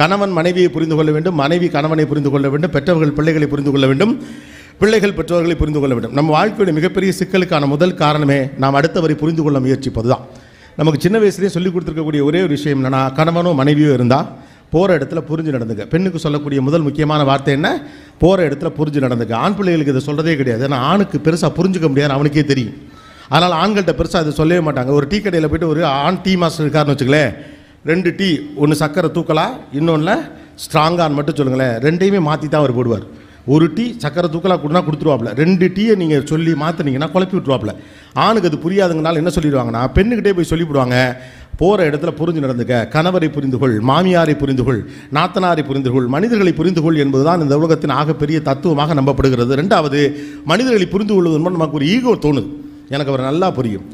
கணவன் மனைவியை புரிந்து கொள்ள வேண்டும் மனைவி கணவனை புரிந்து கொள்ள வேண்டும் பெற்றவர்கள் பிள்ளைகளை புரிந்து கொள்ள வேண்டும் பிள்ளைகள் பெற்றோர்களை புரிந்து கொள்ள வேண்டும் நம்ம வாழ்க்கையுடைய மிகப்பெரிய சிக்கலுக்கான முதல் காரணமே நாம் அடுத்தவரை புரிந்து கொள்ள முயற்சிப்பது தான் நமக்கு சின்ன வயசுலேயே சொல்லிக் கொடுத்துருக்கக்கூடிய ஒரே ஒரு விஷயம் என்னென்னா கணவனோ மனைவியோ இருந்தால் போகிற இடத்துல புரிஞ்சு நடந்துங்க பெண்ணுக்கு சொல்லக்கூடிய முதல் முக்கியமான வார்த்தை என்ன போகிற இடத்துல புரிஞ்சு நடந்துங்க ஆண் பிள்ளைகளுக்கு இதை சொல்கிறதே கிடையாது ஏன்னா ஆணுக்கு பெருசாக புரிஞ்சுக்க முடியாது அவனுக்கே தெரியும் அதனால் ஆண்கள்கிட்ட பெருசாக அதை சொல்லவே மாட்டாங்க ஒரு டீ கடையில் போய்ட்டு ஒரு ஆண் டீ மாஸ்டர் இருக்காருன்னு வச்சுக்கலேன் ரெண்டு டீ ஒன்று சர்க்கரை தூக்கலா இன்னொன்றில் ஸ்ட்ராங்கான்னு மட்டும் சொல்லுங்களேன் ரெண்டையுமே மாற்றி தான் அவர் போடுவார் ஒரு டீ சக்கரை தூக்கலாக கொடுனா கொடுத்துருவாப்புல ரெண்டு டீயை நீங்கள் சொல்லி மாற்றினீங்கன்னா குழப்பி விட்ருவாப்ல ஆணுக்கு அது புரியாதுங்கனால என்ன சொல்லிடுவாங்கன்னா பெண்ணுக்கிட்டே போய் சொல்லிவிடுவாங்க போகிற இடத்துல புரிஞ்சு நடந்துக்க கணவரை புரிந்துகொள் மாமியாரை புரிந்துகொள் நாத்தனாரை புரிந்துகொள் மனிதர்களை புரிந்துகொள் என்பதுதான் இந்த உலகத்தின் ஆகப்பெரிய தத்துவமாக நம்பப்படுகிறது ரெண்டாவது மனிதர்களை புரிந்து கொள்வதன் மூலம் நமக்கு ஒரு ஈகோ தோணுது எனக்கு அவர் நல்லா புரியும்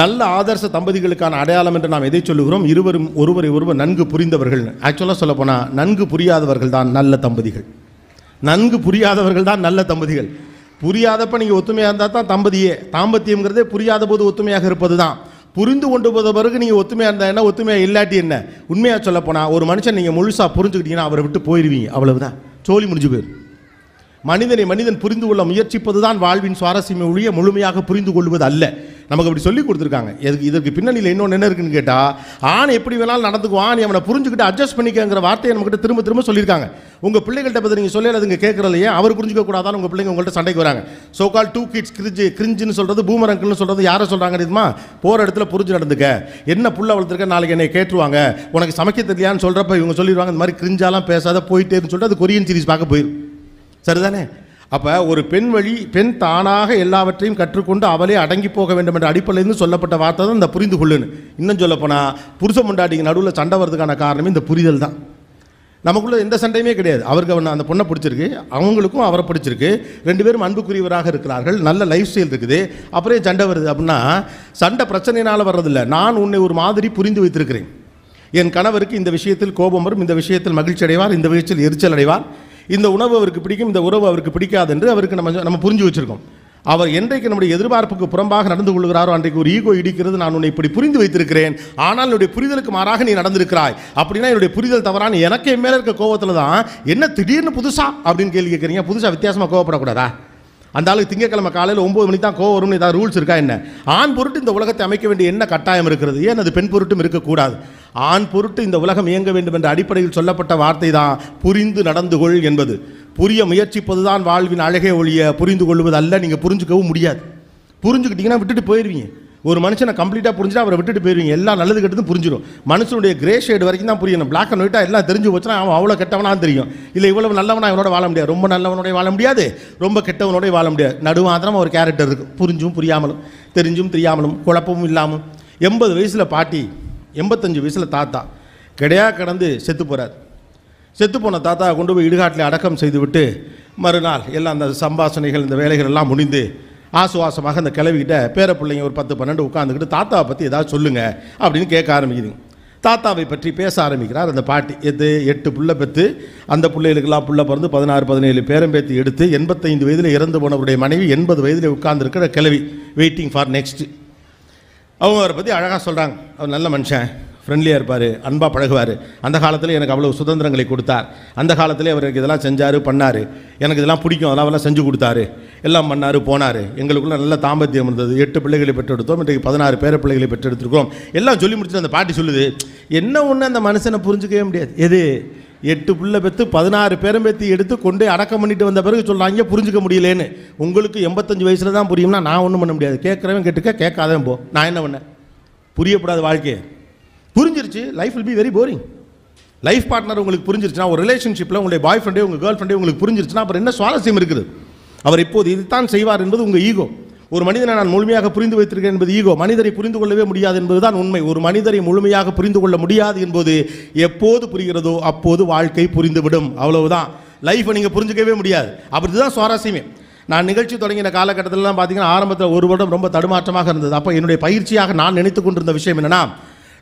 நல்ல ஆதர்ச தம்பதிகளுக்கான அடையாளம் என்று நாம் எதை சொல்லுகிறோம் இருவரும் ஒருவரை ஒருவர் நன்கு புரிந்தவர்கள் ஆக்சுவலாக போனால் நன்கு புரியாதவர்கள் தான் நல்ல தம்பதிகள் நன்கு புரியாதவர்கள் தான் நல்ல தம்பதிகள் புரியாதப்ப நீங்கள் ஒத்துமையாக இருந்தால் தான் தம்பதியே தாம்பத்தியங்கிறதே புரியாத போது ஒத்துமையாக இருப்பது தான் புரிந்து கொண்டு போத பிறகு நீங்கள் ஒத்துமையாக இருந்தால் என்ன ஒத்துமையாக இல்லாட்டி என்ன உண்மையாக போனால் ஒரு மனுஷன் நீங்கள் முழுசாக புரிஞ்சுக்கிட்டீங்கன்னா அவரை விட்டு போயிடுவீங்க அவ்வளவுதான் சோழி முடிஞ்சு போயிடும் மனிதனை மனிதன் புரிந்து கொள்ள முயற்சிப்பது தான் வாழ்வின் சுவாரஸ்யமே ஒழிய முழுமையாக புரிந்து கொள்வது அல்ல நமக்கு அப்படி சொல்லி கொடுத்துருக்காங்க எதுக்கு இதற்கு பின்னணியில் இன்னொன்று என்ன இருக்குன்னு கேட்டால் ஆண் எப்படி வேணாலும் நடந்துக்குவான் நீ அவனை புரிஞ்சுக்கிட்டு அட்ஜஸ்ட் பண்ணிக்கங்கிற வார்த்தையை நம்மகிட்ட திரும்ப திரும்ப சொல்லியிருக்காங்க உங்கள் பிள்ளைகள்கிட்ட பற்றி நீங்கள் சொல்லலைங்க கேட்குறலையே அவர் புரிஞ்சுக்க கூடாதான் உங்கள் பிள்ளைங்க உங்கள்கிட்ட சண்டைக்கு வராங்க so call to kids cringe கிரிஞ்சுன்னு சொல்கிறது பூமரங்கள்னு சொல்கிறது யாரை சொல்கிறாங்க இதுமா போகிற இடத்துல புரிஞ்சு நடந்துக்க என்ன புள்ள வளர்த்துருக்க நாளைக்கு என்னை கேட்டுருவாங்க உனக்கு சமைக்க தெரியலையான்னு சொல்கிறப்ப இவங்க சொல்லிடுவாங்க இந்த மாதிரி கிரிஞ்சாலாம் பேசாத போயிட்டேன்னு சொல்லிட்டு அது கொரியன் சீரிஸ் பார்க்க போயிடும் சரிதானே அப்போ ஒரு பெண் வழி பெண் தானாக எல்லாவற்றையும் கற்றுக்கொண்டு அவளே அடங்கி போக வேண்டும் என்ற அடிப்படையிலிருந்து சொல்லப்பட்ட வார்த்தை தான் இந்த புரிந்து கொள்ளுன்னு இன்னும் சொல்லப்போனால் புருஷ முண்டாட்டிக்கு நடுவில் சண்டை வர்றதுக்கான காரணமே இந்த புரிதல் தான் நமக்குள்ளே எந்த சண்டையுமே கிடையாது அவருக்கு அவன் அந்த பொண்ணை பிடிச்சிருக்கு அவங்களுக்கும் அவரை பிடிச்சிருக்கு ரெண்டு பேரும் அன்புக்குரியவராக இருக்கிறார்கள் நல்ல லைஃப் ஸ்டைல் இருக்குது அப்புறே சண்டை வருது அப்படின்னா சண்டை பிரச்சனையினால் வர்றதில்ல நான் உன்னை ஒரு மாதிரி புரிந்து வைத்திருக்கிறேன் என் கணவருக்கு இந்த விஷயத்தில் கோபம் வரும் இந்த விஷயத்தில் மகிழ்ச்சி அடைவார் இந்த விஷயத்தில் எரிச்சல் அடைவார் இந்த உணவு அவருக்கு பிடிக்கும் இந்த உறவு அவருக்கு பிடிக்காது என்று அவருக்கு நம்ம நம்ம புரிஞ்சு வச்சிருக்கோம் அவர் என்றைக்கு நம்முடைய எதிர்பார்ப்புக்கு புறம்பாக நடந்து கொள்கிறாரோ அன்றைக்கு ஒரு ஈகோ இடிக்கிறது நான் உன்னை இப்படி புரிந்து வைத்திருக்கிறேன் ஆனால் என்னுடைய புரிதலுக்கு மாறாக நீ நடந்திருக்கிறாய் அப்படின்னா என்னுடைய புரிதல் தவறான எனக்கு மேலே இருக்க கோவத்தில் தான் என்ன திடீர்னு புதுசா அப்படின்னு கேள்வி கேட்குறீங்க புதுசாக வித்தியாசமாக கோவப்படக்கூடாதா அந்த ஆளுக்கு திங்கக்கிழமை காலையில் ஒம்பது மணிக்கு தான் கோவம் வரும்னு ஏதாவது ரூல்ஸ் இருக்கா என்ன ஆண் பொருட்டு இந்த உலகத்தை அமைக்க வேண்டிய என்ன கட்டாயம் இருக்கிறது ஏன் அது பெண் பொருட்டும் இருக்கக்கூடாது ஆண் பொருட்டு இந்த உலகம் இயங்க வேண்டும் என்ற அடிப்படையில் சொல்லப்பட்ட வார்த்தை தான் புரிந்து நடந்து கொள் என்பது புரிய முயற்சிப்பதுதான் வாழ்வின் அழகே ஒழிய புரிந்து கொள்வது அல்ல நீங்கள் புரிஞ்சுக்கவும் முடியாது புரிஞ்சுக்கிட்டீங்கன்னா விட்டுட்டு போயிடுவீங்க ஒரு மனுஷனை கம்ப்ளீட்டாக புரிஞ்சுட்டு அவரை விட்டுட்டு போயிருவீங்க எல்லாம் நல்லது கெட்டதும் புரிஞ்சிடும் மனுஷனுடைய கிரே ஷேடு வரைக்கும் தான் புரியணும் பிளாக் அண்ட் ஒயிட்டாக எல்லாம் தெரிஞ்சு போச்சுன்னா அவன் அவ்வளோ கெட்டவனாக தெரியும் இல்லை இவ்வளவு நல்லவனா அவனோட வாழ முடியாது ரொம்ப நல்லவனோடய வாழ முடியாது ரொம்ப கெட்டவனோட வாழ முடியாது நடுவாந்திரம் ஒரு கேரக்டர் இருக்குது புரிஞ்சும் புரியாமலும் தெரிஞ்சும் தெரியாமலும் குழப்பமும் இல்லாமல் எண்பது வயசில் பாட்டி எண்பத்தஞ்சு வயசில் தாத்தா கிடையா கடந்து செத்து போகிறார் செத்து போன தாத்தாவை கொண்டு போய் இடுகாட்டில் அடக்கம் செய்துவிட்டு மறுநாள் எல்லாம் அந்த சம்பாசனைகள் இந்த வேலைகள் எல்லாம் முடிந்து ஆசுவாசமாக அந்த கிளவிக்கிட்ட பேர பிள்ளைங்க ஒரு பத்து பன்னெண்டு உட்காந்துக்கிட்டு தாத்தாவை பற்றி ஏதாவது சொல்லுங்கள் அப்படின்னு கேட்க ஆரம்பிக்குது தாத்தாவை பற்றி பேச ஆரம்பிக்கிறார் அந்த பாட்டி எது எட்டு புள்ளை பெற்று அந்த பிள்ளைகளுக்கெல்லாம் புள்ள பிறந்து பதினாறு பதினேழு பேத்து எடுத்து எண்பத்தைந்து வயதில் இறந்து போனவருடைய மனைவி எண்பது வயதில் உட்கார்ந்துருக்கிற கிளவி வெயிட்டிங் ஃபார் நெக்ஸ்ட் அவங்க அவரை பற்றி அழகாக சொல்கிறாங்க அவர் நல்ல மனுஷன் ஃப்ரெண்ட்லியாக இருப்பார் அன்பாக பழகுவார் அந்த காலத்தில் எனக்கு அவ்வளோ சுதந்திரங்களை கொடுத்தார் அந்த காலத்தில் அவர் எனக்கு இதெல்லாம் செஞ்சார் பண்ணார் எனக்கு இதெல்லாம் பிடிக்கும் அதெல்லாம் அவெல்லாம் செஞ்சு கொடுத்தாரு எல்லாம் பண்ணார் போனார் எங்களுக்குள்ள நல்ல தாம்பத்தியம் இருந்தது எட்டு பிள்ளைகளை பெற்றெடுத்தோம் இன்றைக்கு பதினாறு பேர பிள்ளைகளை பெற்றெடுத்துருக்கோம் எல்லாம் சொல்லி முடிச்சு அந்த பாட்டி சொல்லுது என்ன ஒன்று அந்த மனுஷனை புரிஞ்சுக்கவே முடியாது எது எட்டு பிள்ளை பெற்று பதினாறு பேரும் பேத்தி எடுத்து கொண்டு அடக்கம் பண்ணிட்டு வந்த பிறகு சொல்கிறாங்க புரிஞ்சுக்க முடியலேன்னு உங்களுக்கு எண்பத்தஞ்சு வயசில் தான் புரியும்னா நான் ஒன்றும் பண்ண முடியாது கேட்குறவன் கேட்டுக்க கேட்காதவன் போ நான் என்ன பண்ணேன் புரியப்படாத வாழ்க்கையை புரிஞ்சிருச்சு life will be very boring life partner உங்களுக்கு புரிஞ்சிருச்சுன்னா ஒரு ரிலேஷன்ஷிப்பில் உங்களுடைய பாய் ஃப்ரெண்டே உங்கள் கேர்ள் ஃப்ரெண்டே உங்களுக்கு புரிஞ்சிருச்சுன்னா அப்புறம் என்ன சுவாரஸ்யம் இருக்குது அவர் இப்போது இதுதான் செய்வார் என்பது உங்கள் ஈகோ ஒரு மனிதனை நான் முழுமையாக புரிந்து வைத்திருக்கேன் என்பது ஈகோ மனிதரை புரிந்து கொள்ளவே முடியாது என்பதுதான் உண்மை ஒரு மனிதரை முழுமையாக புரிந்து கொள்ள முடியாது என்பது எப்போது புரிகிறதோ அப்போது வாழ்க்கை புரிந்துவிடும் அவ்வளவுதான் லைஃப்பை நீங்கள் புரிஞ்சுக்கவே முடியாது அப்படி தான் சுவாரஸ்யமே நான் நிகழ்ச்சி தொடங்கின காலகட்டத்திலலாம் பார்த்தீங்கன்னா ஆரம்பத்தில் ஒரு வருடம் ரொம்ப தடுமாற்றமாக இருந்தது அப்போ என்னுடைய பயிற்சியாக நான் நினைத்து கொண்டிருந்த விஷயம் என்னென்னா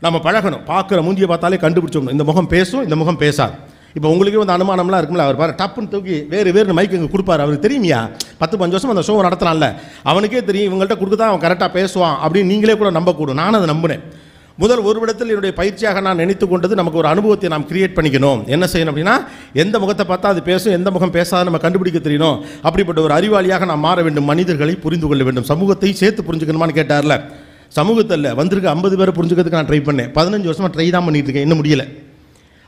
நம்ம பழகணும் பார்க்குற மூஞ்சியை பார்த்தாலே கண்டுபிடிச்சோம் இந்த முகம் பேசும் இந்த முகம் பேசாது இப்போ உங்களுக்கே வந்து அனுமானம்லாம் இருக்கும்ல அவர் பாரு டப்புன்னு தூக்கி வேறு வேறு மைக்கு இங்கே கொடுப்பாரு அவர் தெரியுமியா பத்து பஞ்சு வருஷம் அந்த ஷோ நடத்தினால அவனுக்கே தெரியும் இவங்கள்ட்ட கொடுத்து தான் அவன் கரெக்டாக பேசுவான் அப்படின்னு நீங்களே கூட நம்பக்கூடும் நான் அதை நம்பினேன் முதல் ஒரு இடத்தில் என்னுடைய பயிற்சியாக நான் நினைத்து கொண்டது நமக்கு ஒரு அனுபவத்தை நாம் கிரியேட் பண்ணிக்கணும் என்ன செய்யணும் அப்படின்னா எந்த முகத்தை பார்த்தா அது பேசும் எந்த முகம் பேசாத நம்ம கண்டுபிடிக்க தெரியணும் அப்படிப்பட்ட ஒரு அறிவாளியாக நான் மாற வேண்டும் மனிதர்களை புரிந்து கொள்ள வேண்டும் சமூகத்தை சேர்த்து புரிஞ்சுக்கணுமான்னு கேட்டார்ல சமூகத்தில் வந்திருக்க ஐம்பது பேரை புரிஞ்சுக்கிறதுக்கு நான் ட்ரை பண்ணேன் பதினஞ்சு வருஷமாக ட்ரை தான் பண்ணிட்டு இருக்கேன் இன்னும் முடியலை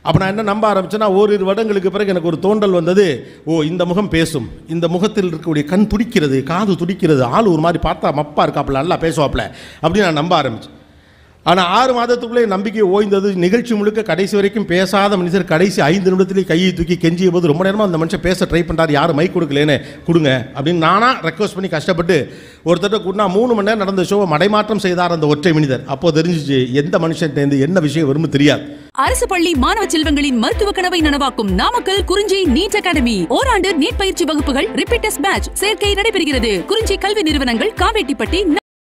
அப்போ நான் என்ன நம்ப ஆரம்பிச்சேன்னா ஓரிரு வருடங்களுக்கு பிறகு எனக்கு ஒரு தோண்டல் வந்தது ஓ இந்த முகம் பேசும் இந்த முகத்தில் இருக்கக்கூடிய கண் துடிக்கிறது காது துடிக்கிறது ஆள் ஒரு மாதிரி பார்த்தா மப்பா இருக்காப்புல நல்லா பேசுவாப்புல அப்படின்னு நான் நம்ப ஆரம்பிச்சேன் ஆனால் ஆறு மாதத்துக்குள்ளே நம்பிக்கை ஓய்ந்தது நிகழ்ச்சி முழுக்க கடைசி வரைக்கும் பேசாத மனுஷர் கடைசி ஐந்து நிமிடத்துலேயே கையை தூக்கி கெஞ்சிய போது ரொம்ப நேரமாக அந்த மனுஷன் பேச ட்ரை பண்ணுறாரு யாரும் மைக் கொடுக்கலேன்னு கொடுங்க அப்படின்னு நானாக ரெக்வஸ்ட் பண்ணி கஷ்டப்பட்டு ஒருத்தட்ட கூட்டினா மூணு மணி நேரம் நடந்த ஷோவை மடைமாற்றம் செய்தார் அந்த ஒற்றை மனிதர் அப்போது தெரிஞ்சிச்சு எந்த மனுஷன் தேர்ந்து என்ன விஷயம் வரும்னு தெரியாது அரசு பள்ளி மாணவ செல்வங்களின் மருத்துவ கனவை நனவாக்கும் நாமக்கல் குறிஞ்சி நீட் அகாடமி ஓராண்டு நீட் பயிற்சி வகுப்புகள் ரிப்பீட்டஸ் பேட்ச் சேர்க்கை நடைபெறுகிறது குறிஞ்சி கல்வி நிறுவனங்கள் காவேட்டிப்பட்டி